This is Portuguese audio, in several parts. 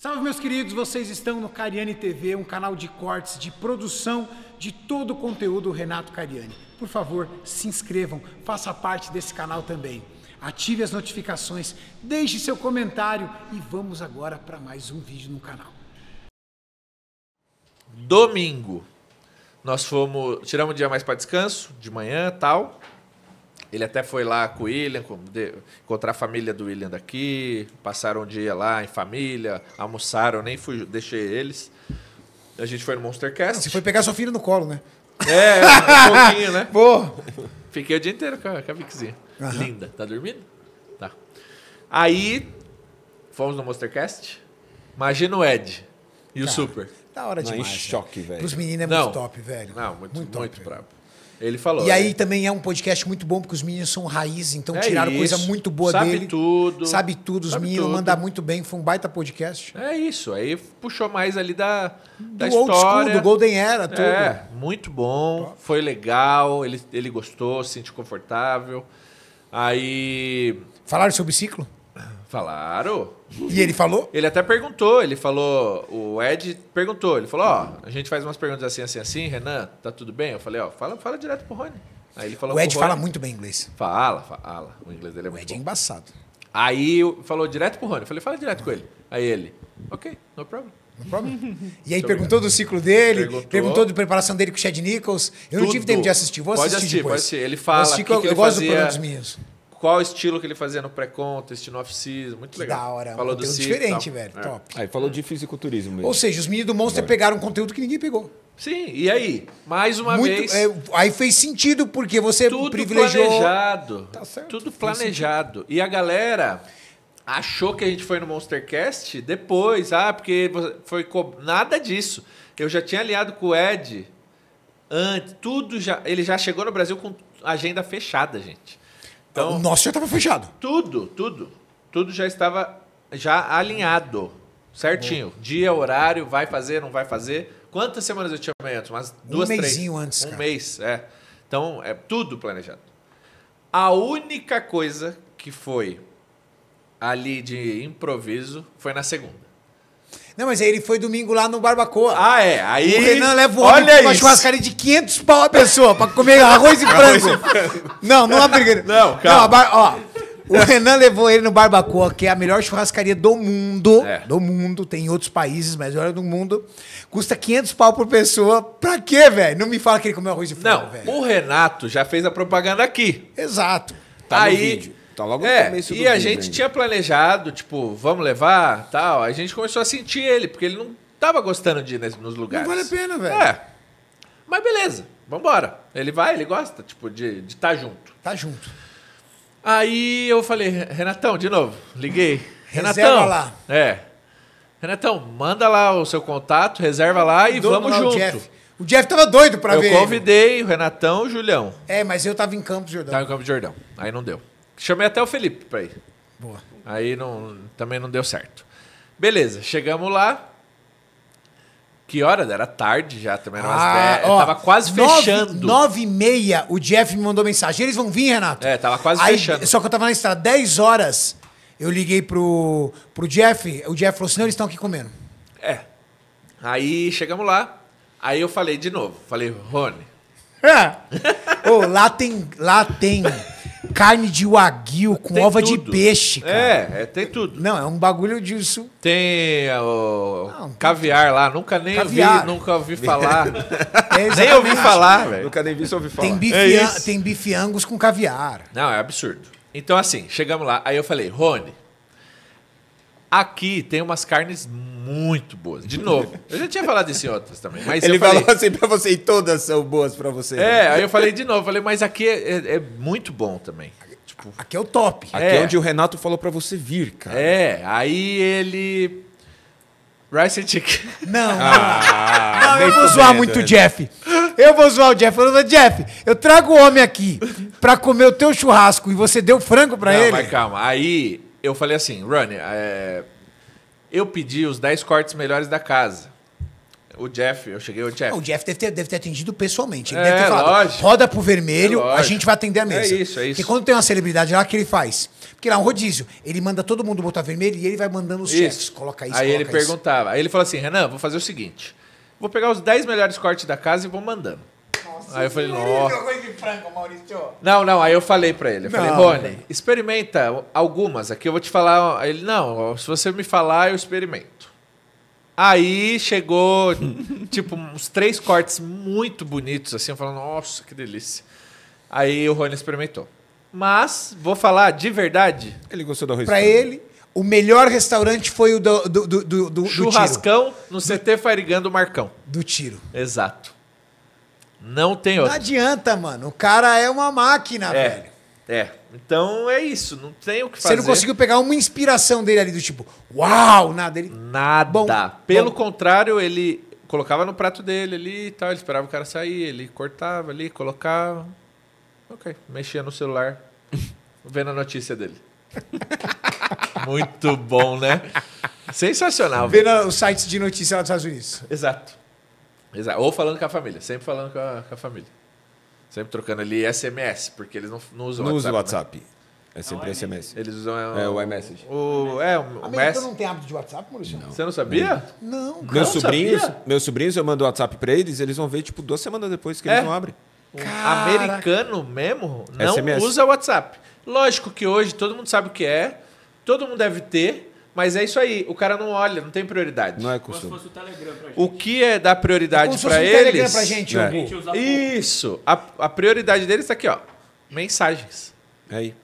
Salve, meus queridos, vocês estão no Cariani TV, um canal de cortes, de produção de todo o conteúdo do Renato Cariani. Por favor, se inscrevam, faça parte desse canal também. Ative as notificações, deixe seu comentário e vamos agora para mais um vídeo no canal. Domingo, nós fomos, tiramos um dia mais para descanso, de manhã tal. Ele até foi lá com o William, encontrar a família do William daqui, passaram um dia lá em família, almoçaram, nem fui, deixei eles. A gente foi no Monstercast. Você foi pegar sua filha no colo, né? É, um pouquinho, né? Porra! Fiquei o dia inteiro com a, com a Uhum. Linda. Tá dormindo? Tá. Aí, fomos no Monstercast. Imagina o Ed e Cara, o Super. Da hora demais. Não, em choque, né? velho. Pros meninos é muito não, top, velho. Não, muito, muito, top, muito brabo. Ele falou. E é. aí também é um podcast muito bom, porque os meninos são raiz, então é tiraram isso. coisa muito boa Sabe dele. Sabe tudo. Sabe tudo, os Sabe meninos tudo. mandam muito bem, foi um baita podcast. É isso, aí puxou mais ali da, do da história. School, do Golden Era, é, tudo. É, muito bom, foi legal, ele, ele gostou, se sentiu confortável. Aí... Falaram sobre ciclo? Falaram. E ele falou? Ele até perguntou, ele falou, o Ed perguntou, ele falou, ó, a gente faz umas perguntas assim, assim, assim, Renan, tá tudo bem? Eu falei, ó, fala, fala direto pro Rony. Aí ele falou, o Ed fala muito bem inglês. Fala, fala. O inglês dele é muito O Ed é bom. é embaçado. Aí falou direto pro Rony. Eu falei, fala direto com ele. Aí ele, ok, no problem. No problem. E aí perguntou do ciclo dele, perguntou. perguntou da preparação dele com o Chad Nichols. Eu Tudo. não tive tempo de assistir, vou pode assistir, depois. Pode assistir. Ele fala. Eu, que eu, que gosto fazia... do programa dos meninos qual estilo que ele fazia no pré-contest, no off-season. Muito que legal. Da hora. Falou um do CIT, diferente, velho. É. Top. Aí ah, falou de fisiculturismo mesmo. Ou seja, os meninos do Monster Agora. pegaram um conteúdo que ninguém pegou. Sim, e aí? Mais uma Muito, vez. É, aí fez sentido, porque você tudo privilegiou. Tudo planejado. Tá certo. Tudo planejado. E a galera achou que a gente foi no Monstercast depois. Ah, porque foi. Co... Nada disso. Eu já tinha aliado com o Ed antes. Tudo já. Ele já chegou no Brasil com agenda fechada, gente. Então, o nosso já estava fechado. Tudo, tudo. Tudo já estava já alinhado. Certinho. Dia, horário, vai fazer, não vai fazer. Quantas semanas eu tinha antes? Umas duas, um três. Um antes, Um cara. mês, é. Então, é tudo planejado. A única coisa que foi ali de improviso foi na segunda. Não, mas aí ele foi domingo lá no Barbacoa. Ah, é. Aí. O Renan leva o homem uma churrascaria de 500 pau a pessoa pra comer arroz e frango. não, não é briga. Não, calma. Não, bar... Ó, o Renan levou ele no Barbacoa, que é a melhor churrascaria do mundo. É. Do mundo, tem em outros países, mas olha do mundo. Custa 500 pau por pessoa. Pra quê, velho? Não me fala que ele comeu arroz e frango, Não, véio. o Renato já fez a propaganda aqui. Exato. Tá aí, Tá logo no é, começo do E a gente ainda. tinha planejado, tipo, vamos levar, tal. A gente começou a sentir ele, porque ele não tava gostando de ir nos lugares. Não vale a pena, velho. É. Mas beleza, vambora. Ele vai, ele gosta, tipo, de estar tá junto. Tá junto. Aí eu falei, Renatão, de novo, liguei. Renatão. Reserva lá. É. Renatão, manda lá o seu contato, reserva lá e vamos junto. O Jeff. o Jeff tava doido pra eu ver. Eu convidei ele. o Renatão e o Julião. É, mas eu tava em Campos Jordão. Tava em Campos Jordão. Aí não deu. Chamei até o Felipe para ir. Boa. Aí não, também não deu certo. Beleza, chegamos lá. Que hora? Era tarde já, também era umas ah, 10. Ó, tava quase fechando. 9 e meia, o Jeff me mandou mensagem. Eles vão vir, Renato? É, tava quase Aí, fechando. Só que eu tava na estrada 10 horas. Eu liguei pro, pro Jeff. O Jeff falou assim: não, eles estão aqui comendo. É. Aí chegamos lá. Aí eu falei de novo. Falei, Rony. É. oh, lá tem. Lá tem carne de wagyu com tem ova tudo. de peixe, cara. É, é, tem tudo. Não, é um bagulho disso. Tem é, o não, caviar lá, nunca nem vi, nunca ouvi falar. É nem ouvi falar, velho. Nunca nem vi, só ouvi falar. Tem bife, é tem bife angus com caviar. Não, é absurdo. Então assim, chegamos lá, aí eu falei, Rony, Aqui tem umas carnes muito boas. De novo, eu já tinha falado isso em outras também. Mas Ele falou falei... assim para você e todas são boas para você. Né? É, aí eu falei de novo, falei, mas aqui é, é, é muito bom também. Tipo, aqui é o top. Aqui é, é onde o Renato falou para você vir, cara. É, aí ele Rice and Chicken. Não, ah, não, eu vou zoar medo, muito né? o Jeff. Eu vou zoar o Jeff. Falando, Jeff, eu trago o homem aqui pra comer o teu churrasco e você deu frango pra não, ele. Mas calma, aí eu falei assim, Rony, é, eu pedi os 10 cortes melhores da casa. O Jeff, eu cheguei o Jeff. Não, o Jeff deve ter, deve ter atendido pessoalmente. Ele é, deve ter falado, lógico. roda pro vermelho, é a gente vai atender a mesa. É isso, é isso. Porque quando tem uma celebridade lá, o que ele faz? Porque lá é um rodízio. Ele manda todo mundo botar vermelho e ele vai mandando os isso. chefes. Coloca isso, Aí coloca ele isso. perguntava. Aí ele falou assim, Renan, vou fazer o seguinte. Vou pegar os 10 melhores cortes da casa e vou mandando. Aí eu falei, nossa. Não, não, aí eu falei pra ele. Eu falei, Rony, experimenta algumas aqui, eu vou te falar. ele, não, se você me falar, eu experimento. Aí chegou, tipo, uns três cortes muito bonitos, assim, eu falando, nossa, que delícia. Aí o Rony experimentou. Mas, vou falar de verdade. Ele gostou do arroz. Pra ele, o melhor restaurante foi o do, do, do, do, do Churrascão no CT Farigando Marcão. Do tiro. Exato. Não tem outro. Não adianta, mano. O cara é uma máquina, é, velho. É. Então é isso. Não tem o que fazer. Você não conseguiu pegar uma inspiração dele ali do tipo, uau, nada. Ele... Nada. Bom, Pelo bom. contrário, ele colocava no prato dele ali e tal. Ele esperava o cara sair, ele cortava ali, colocava. Ok. Mexia no celular, vendo a notícia dele. Muito bom, né? Sensacional. Vendo os sites de notícia lá dos Estados Unidos. Exato. Exato. Ou falando com a família, sempre falando com a, com a família. Sempre trocando ali SMS, porque eles não, não usam não WhatsApp. Não WhatsApp. Né? É sempre é SMS. Eles usam é, é o, iMessage. O, é, o, o não tem hábito de WhatsApp, Maurício? Não. Você não sabia? Não, não meus sobrinhos, sabia? Meus sobrinhos, eu mando WhatsApp pra eles, eles vão ver, tipo, duas semanas depois que é. eles não abrem. Caraca. Americano mesmo não SMS. usa WhatsApp. Lógico que hoje todo mundo sabe o que é, todo mundo deve ter, mas é isso aí, o cara não olha, não tem prioridade. Não é costume. Como se fosse o Telegram pra gente. O que é dar prioridade é para um eles? Telegram pra gente, né? Isso. A, a prioridade deles está aqui, ó. Mensagens. É aí.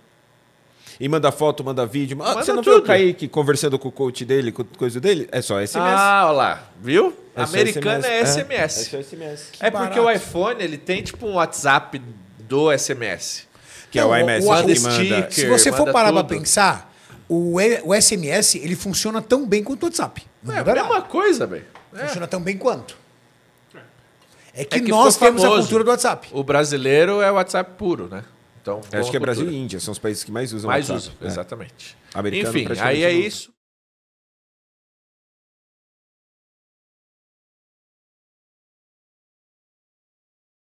E manda foto, manda vídeo. Ah, você não tudo. viu o Kaique conversando com o coach dele, com coisa dele? É só SMS. Ah, olha lá. Viu? É Americana é SMS. É, é, só SMS. Que é barato. porque o iPhone ele tem tipo um WhatsApp do SMS. Que é o iMessage que manda. Sticker, Se você for parar para pensar, o, o SMS ele funciona tão bem quanto o WhatsApp. Não é a mesma coisa, velho. É. Funciona é. tão bem quanto. É que, é que nós temos famoso. a cultura do WhatsApp. O brasileiro é o WhatsApp puro, né? Então, acho que é Brasil e Índia, são os países que mais usam mais WhatsApp. Mais usam, é. Né? exatamente. Americano, Enfim, aí é isso.